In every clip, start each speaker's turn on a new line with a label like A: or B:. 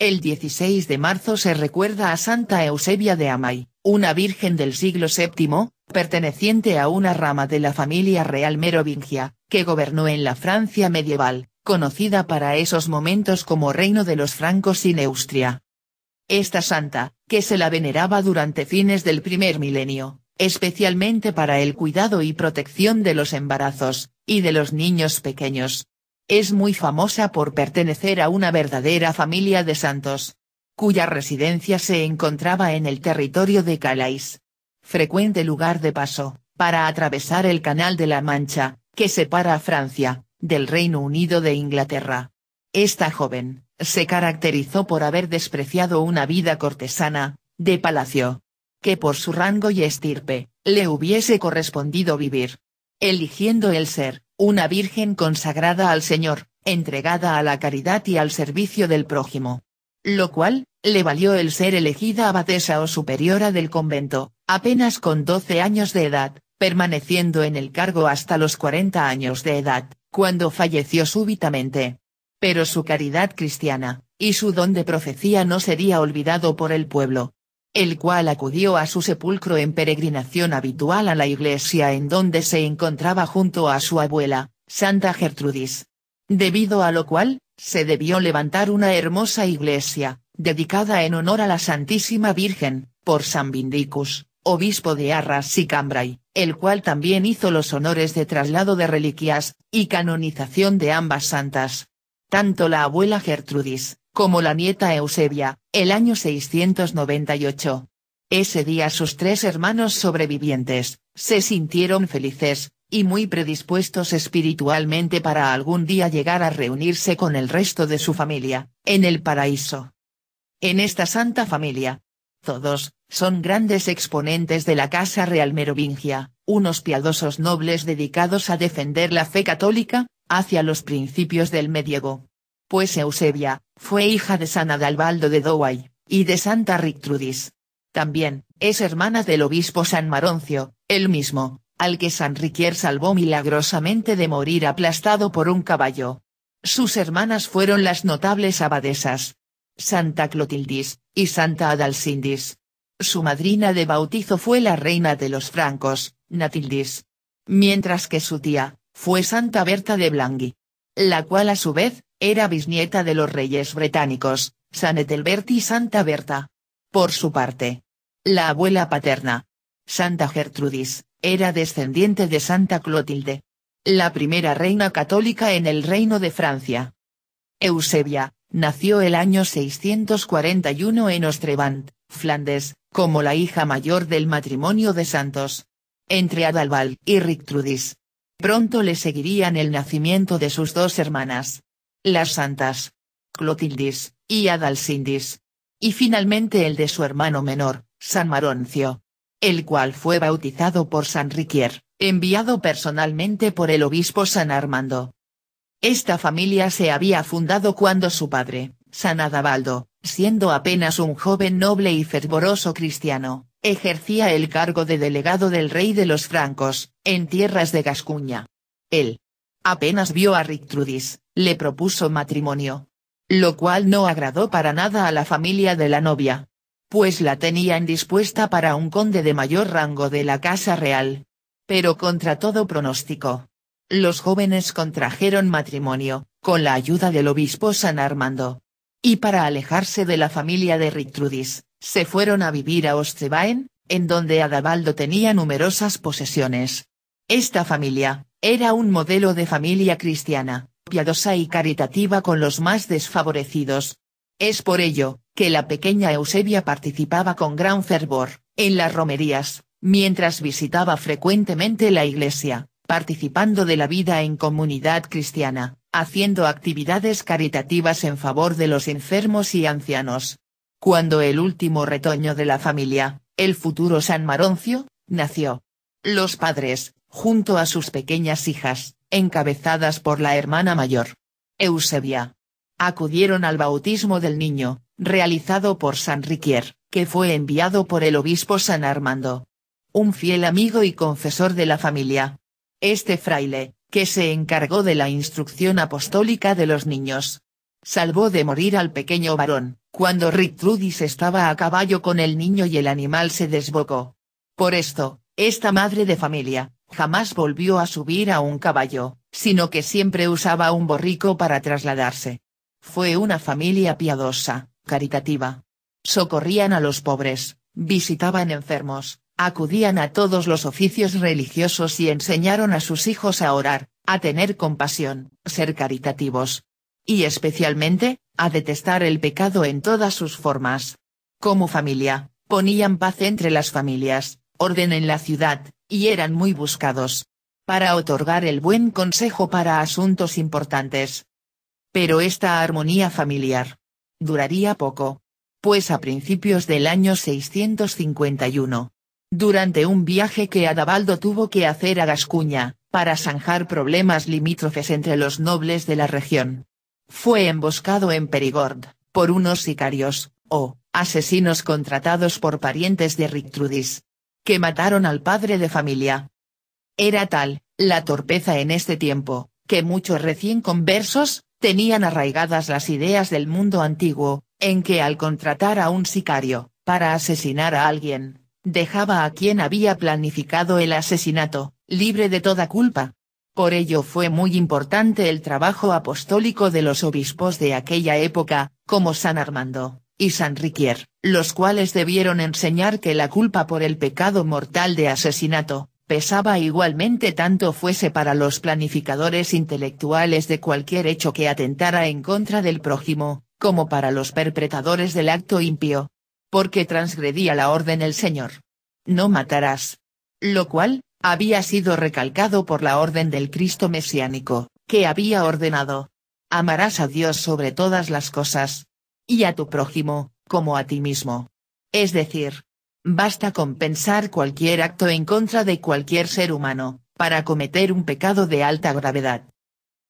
A: El 16 de marzo se recuerda a Santa Eusebia de Amay, una virgen del siglo VII, perteneciente a una rama de la familia real merovingia, que gobernó en la Francia medieval, conocida para esos momentos como Reino de los Francos y Neustria. Esta santa, que se la veneraba durante fines del primer milenio, especialmente para el cuidado y protección de los embarazos, y de los niños pequeños, es muy famosa por pertenecer a una verdadera familia de santos, cuya residencia se encontraba en el territorio de Calais. Frecuente lugar de paso, para atravesar el Canal de la Mancha, que separa a Francia, del Reino Unido de Inglaterra. Esta joven, se caracterizó por haber despreciado una vida cortesana, de palacio. Que por su rango y estirpe, le hubiese correspondido vivir. Eligiendo el ser, una virgen consagrada al Señor, entregada a la caridad y al servicio del prójimo. Lo cual, le valió el ser elegida abadesa o superiora del convento, apenas con 12 años de edad, permaneciendo en el cargo hasta los 40 años de edad, cuando falleció súbitamente. Pero su caridad cristiana, y su don de profecía no sería olvidado por el pueblo, el cual acudió a su sepulcro en peregrinación habitual a la iglesia en donde se encontraba junto a su abuela, Santa Gertrudis. Debido a lo cual, se debió levantar una hermosa iglesia, dedicada en honor a la Santísima Virgen, por San Vindicus, obispo de Arras y Cambrai, el cual también hizo los honores de traslado de reliquias, y canonización de ambas santas. Tanto la abuela Gertrudis, como la nieta Eusebia, el año 698. Ese día sus tres hermanos sobrevivientes, se sintieron felices, y muy predispuestos espiritualmente para algún día llegar a reunirse con el resto de su familia, en el paraíso. En esta santa familia. Todos, son grandes exponentes de la Casa Real Merovingia, unos piadosos nobles dedicados a defender la fe católica, hacia los principios del medievo, pues Eusebia, fue hija de San Adalbaldo de Douay, y de Santa Rictrudis. También, es hermana del obispo San Maroncio, el mismo, al que San Riquier salvó milagrosamente de morir aplastado por un caballo. Sus hermanas fueron las notables abadesas, Santa Clotildis, y Santa Adalsindis. Su madrina de bautizo fue la reina de los francos, Natildis. Mientras que su tía, fue Santa Berta de Blangui. La cual a su vez, era bisnieta de los reyes británicos, San Etelbert y Santa Berta. Por su parte, la abuela paterna, Santa Gertrudis, era descendiente de Santa Clotilde. La primera reina católica en el reino de Francia. Eusebia, nació el año 641 en Ostrevant, Flandes, como la hija mayor del matrimonio de santos. Entre Adalbal y Rictrudis. Pronto le seguirían el nacimiento de sus dos hermanas, las santas Clotildis y Adalsindis. Y finalmente el de su hermano menor, San Maroncio. El cual fue bautizado por San Riquier, enviado personalmente por el obispo San Armando. Esta familia se había fundado cuando su padre, San Adabaldo, siendo apenas un joven noble y fervoroso cristiano, ejercía el cargo de delegado del rey de los francos, en tierras de Gascuña. Él, Apenas vio a Rictrudis, le propuso matrimonio. Lo cual no agradó para nada a la familia de la novia. Pues la tenían dispuesta para un conde de mayor rango de la Casa Real. Pero contra todo pronóstico. Los jóvenes contrajeron matrimonio, con la ayuda del obispo San Armando. Y para alejarse de la familia de Rictrudis, se fueron a vivir a Ostebaen, en donde Adabaldo tenía numerosas posesiones, esta familia, era un modelo de familia cristiana, piadosa y caritativa con los más desfavorecidos. Es por ello, que la pequeña Eusebia participaba con gran fervor, en las romerías, mientras visitaba frecuentemente la iglesia, participando de la vida en comunidad cristiana, haciendo actividades caritativas en favor de los enfermos y ancianos. Cuando el último retoño de la familia, el futuro San Maroncio, nació. Los padres, junto a sus pequeñas hijas, encabezadas por la hermana mayor. Eusebia. Acudieron al bautismo del niño, realizado por San Riquier, que fue enviado por el obispo San Armando. Un fiel amigo y confesor de la familia. Este fraile, que se encargó de la instrucción apostólica de los niños. Salvó de morir al pequeño varón, cuando Rictrudis estaba a caballo con el niño y el animal se desbocó. Por esto, esta madre de familia, jamás volvió a subir a un caballo, sino que siempre usaba un borrico para trasladarse. Fue una familia piadosa, caritativa. Socorrían a los pobres, visitaban enfermos, acudían a todos los oficios religiosos y enseñaron a sus hijos a orar, a tener compasión, ser caritativos. Y especialmente, a detestar el pecado en todas sus formas. Como familia, ponían paz entre las familias, orden en la ciudad, y eran muy buscados. Para otorgar el buen consejo para asuntos importantes. Pero esta armonía familiar. Duraría poco. Pues a principios del año 651. Durante un viaje que Adabaldo tuvo que hacer a Gascuña, para zanjar problemas limítrofes entre los nobles de la región. Fue emboscado en Perigord, por unos sicarios, o, asesinos contratados por parientes de Rictrudis, que mataron al padre de familia. Era tal, la torpeza en este tiempo, que muchos recién conversos, tenían arraigadas las ideas del mundo antiguo, en que al contratar a un sicario, para asesinar a alguien, dejaba a quien había planificado el asesinato, libre de toda culpa. Por ello fue muy importante el trabajo apostólico de los obispos de aquella época, como San Armando, y Sanriquier, los cuales debieron enseñar que la culpa por el pecado mortal de asesinato, pesaba igualmente tanto fuese para los planificadores intelectuales de cualquier hecho que atentara en contra del prójimo, como para los perpetradores del acto impío. Porque transgredía la orden el Señor. No matarás. Lo cual, había sido recalcado por la orden del Cristo mesiánico, que había ordenado. Amarás a Dios sobre todas las cosas, y a tu prójimo, como a ti mismo. Es decir, basta compensar cualquier acto en contra de cualquier ser humano, para cometer un pecado de alta gravedad.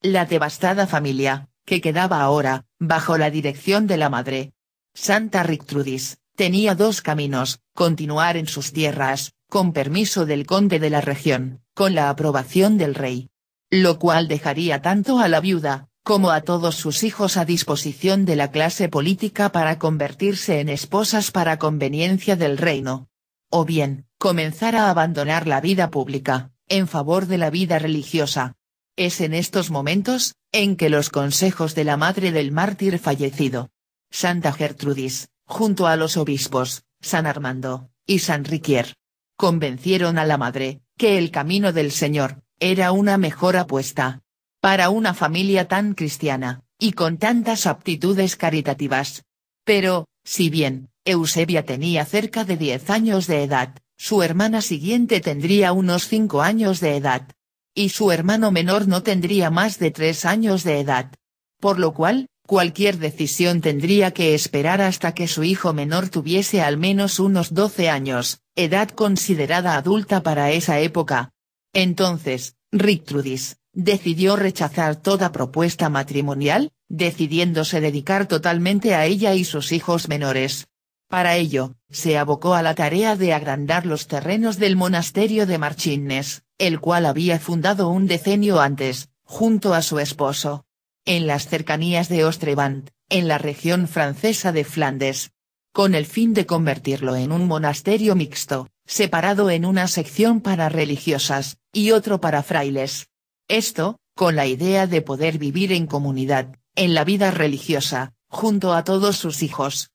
A: La devastada familia, que quedaba ahora, bajo la dirección de la madre. Santa Rictrudis, tenía dos caminos, continuar en sus tierras, con permiso del conde de la región, con la aprobación del rey. Lo cual dejaría tanto a la viuda, como a todos sus hijos a disposición de la clase política para convertirse en esposas para conveniencia del reino. O bien, comenzar a abandonar la vida pública, en favor de la vida religiosa. Es en estos momentos, en que los consejos de la madre del mártir fallecido, Santa Gertrudis, junto a los obispos, San Armando, y San Riquier, convencieron a la madre, que el camino del Señor, era una mejor apuesta, para una familia tan cristiana, y con tantas aptitudes caritativas. Pero, si bien, Eusebia tenía cerca de 10 años de edad, su hermana siguiente tendría unos 5 años de edad. Y su hermano menor no tendría más de 3 años de edad. Por lo cual, cualquier decisión tendría que esperar hasta que su hijo menor tuviese al menos unos 12 años, edad considerada adulta para esa época. Entonces, Rictrudis, decidió rechazar toda propuesta matrimonial, decidiéndose dedicar totalmente a ella y sus hijos menores. Para ello, se abocó a la tarea de agrandar los terrenos del monasterio de Marchines, el cual había fundado un decenio antes, junto a su esposo. En las cercanías de Ostrevant, en la región francesa de Flandes. Con el fin de convertirlo en un monasterio mixto, separado en una sección para religiosas, y otro para frailes. Esto, con la idea de poder vivir en comunidad, en la vida religiosa, junto a todos sus hijos.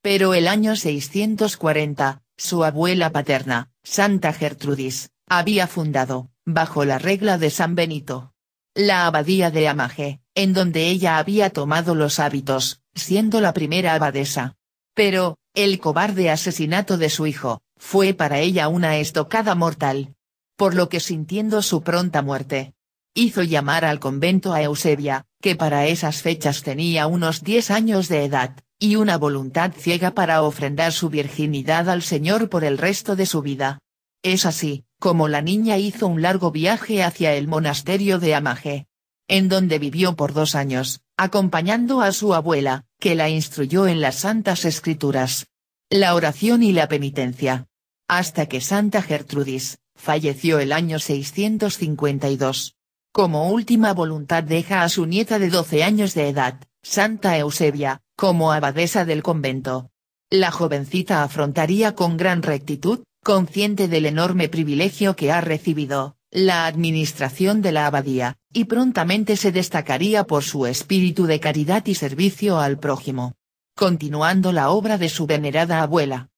A: Pero el año 640, su abuela paterna, Santa Gertrudis, había fundado, bajo la regla de San Benito, la abadía de Amage, en donde ella había tomado los hábitos, siendo la primera abadesa. Pero, el cobarde asesinato de su hijo, fue para ella una estocada mortal. Por lo que sintiendo su pronta muerte, hizo llamar al convento a Eusebia, que para esas fechas tenía unos 10 años de edad, y una voluntad ciega para ofrendar su virginidad al Señor por el resto de su vida. Es así, como la niña hizo un largo viaje hacia el monasterio de Amaje, en donde vivió por dos años, acompañando a su abuela, que la instruyó en las Santas Escrituras, la oración y la penitencia. Hasta que Santa Gertrudis, falleció el año 652. Como última voluntad deja a su nieta de 12 años de edad, Santa Eusebia, como abadesa del convento. La jovencita afrontaría con gran rectitud, consciente del enorme privilegio que ha recibido, la administración de la abadía, y prontamente se destacaría por su espíritu de caridad y servicio al prójimo. Continuando la obra de su venerada abuela.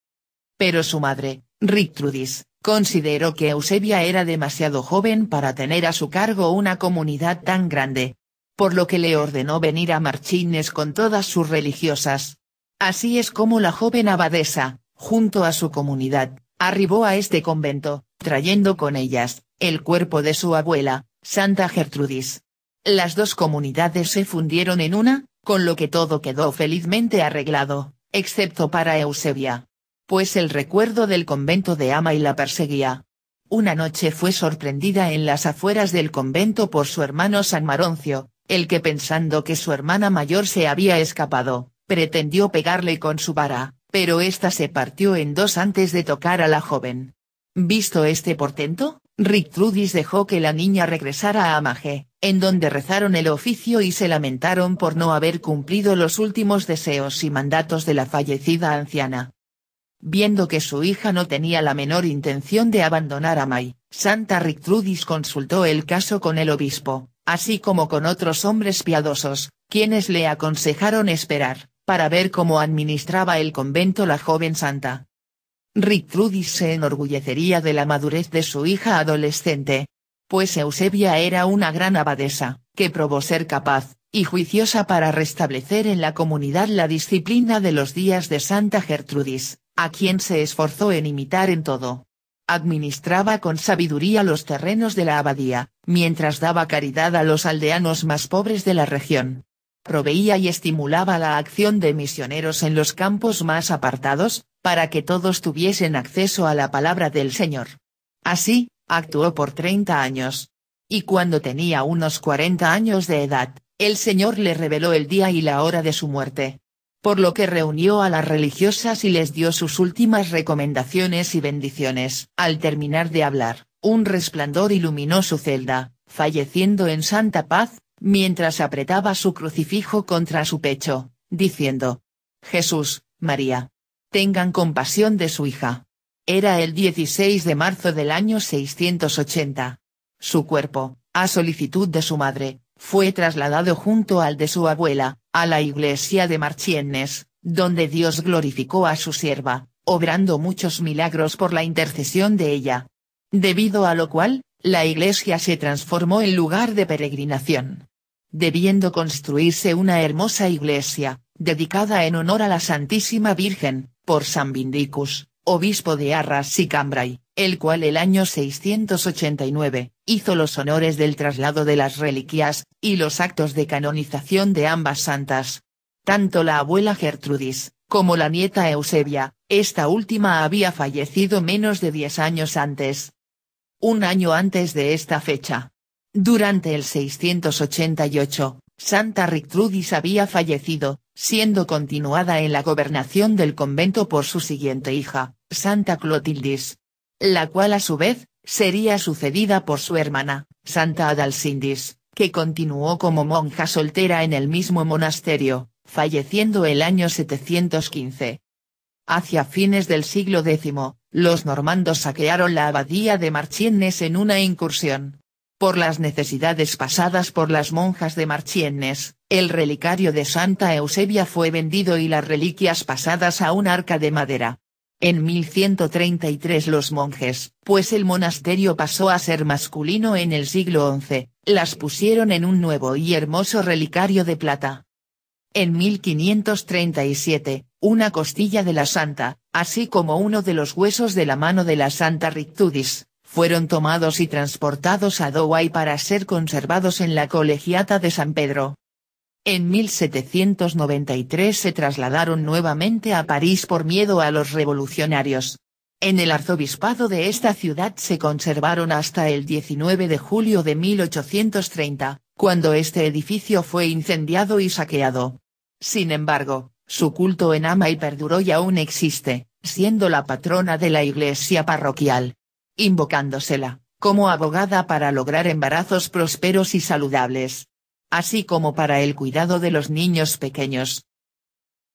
A: Pero su madre, Rictrudis, consideró que Eusebia era demasiado joven para tener a su cargo una comunidad tan grande. Por lo que le ordenó venir a Marchines con todas sus religiosas. Así es como la joven abadesa, junto a su comunidad, arribó a este convento, trayendo con ellas, el cuerpo de su abuela, Santa Gertrudis. Las dos comunidades se fundieron en una, con lo que todo quedó felizmente arreglado, excepto para Eusebia, pues el recuerdo del convento de Ama y la perseguía. Una noche fue sorprendida en las afueras del convento por su hermano San Maroncio, el que pensando que su hermana mayor se había escapado, pretendió pegarle con su vara, pero ésta se partió en dos antes de tocar a la joven. Visto este portento, Rictrudis dejó que la niña regresara a Amage, en donde rezaron el oficio y se lamentaron por no haber cumplido los últimos deseos y mandatos de la fallecida anciana. Viendo que su hija no tenía la menor intención de abandonar a May, Santa Rictrudis consultó el caso con el obispo, así como con otros hombres piadosos, quienes le aconsejaron esperar, para ver cómo administraba el convento la joven santa. Rictrudis se enorgullecería de la madurez de su hija adolescente. Pues Eusebia era una gran abadesa, que probó ser capaz, y juiciosa para restablecer en la comunidad la disciplina de los días de Santa Gertrudis, a quien se esforzó en imitar en todo. Administraba con sabiduría los terrenos de la abadía, mientras daba caridad a los aldeanos más pobres de la región. Proveía y estimulaba la acción de misioneros en los campos más apartados, para que todos tuviesen acceso a la palabra del Señor. Así, actuó por 30 años. Y cuando tenía unos 40 años de edad, el Señor le reveló el día y la hora de su muerte por lo que reunió a las religiosas y les dio sus últimas recomendaciones y bendiciones. Al terminar de hablar, un resplandor iluminó su celda, falleciendo en santa paz, mientras apretaba su crucifijo contra su pecho, diciendo, Jesús, María. Tengan compasión de su hija. Era el 16 de marzo del año 680. Su cuerpo, a solicitud de su madre, fue trasladado junto al de su abuela, a la iglesia de Marchiennes, donde Dios glorificó a su sierva, obrando muchos milagros por la intercesión de ella. Debido a lo cual, la iglesia se transformó en lugar de peregrinación. Debiendo construirse una hermosa iglesia, dedicada en honor a la Santísima Virgen, por San Vindicus, obispo de Arras y Cambrai, el cual el año 689, hizo los honores del traslado de las reliquias, y los actos de canonización de ambas santas. Tanto la abuela Gertrudis, como la nieta Eusebia, esta última había fallecido menos de diez años antes. Un año antes de esta fecha. Durante el 688, Santa Rictrudis había fallecido, siendo continuada en la gobernación del convento por su siguiente hija, Santa Clotildis la cual a su vez, sería sucedida por su hermana, Santa Adalsindis, que continuó como monja soltera en el mismo monasterio, falleciendo el año 715. Hacia fines del siglo X, los normandos saquearon la abadía de Marchiennes en una incursión. Por las necesidades pasadas por las monjas de Marchiennes, el relicario de Santa Eusebia fue vendido y las reliquias pasadas a un arca de madera. En 1133 los monjes, pues el monasterio pasó a ser masculino en el siglo XI, las pusieron en un nuevo y hermoso relicario de plata. En 1537, una costilla de la santa, así como uno de los huesos de la mano de la santa Rictudis, fueron tomados y transportados a Douai para ser conservados en la colegiata de San Pedro. En 1793 se trasladaron nuevamente a París por miedo a los revolucionarios. En el arzobispado de esta ciudad se conservaron hasta el 19 de julio de 1830, cuando este edificio fue incendiado y saqueado. Sin embargo, su culto en ama y perduró y aún existe, siendo la patrona de la iglesia parroquial. Invocándosela, como abogada para lograr embarazos prósperos y saludables así como para el cuidado de los niños pequeños,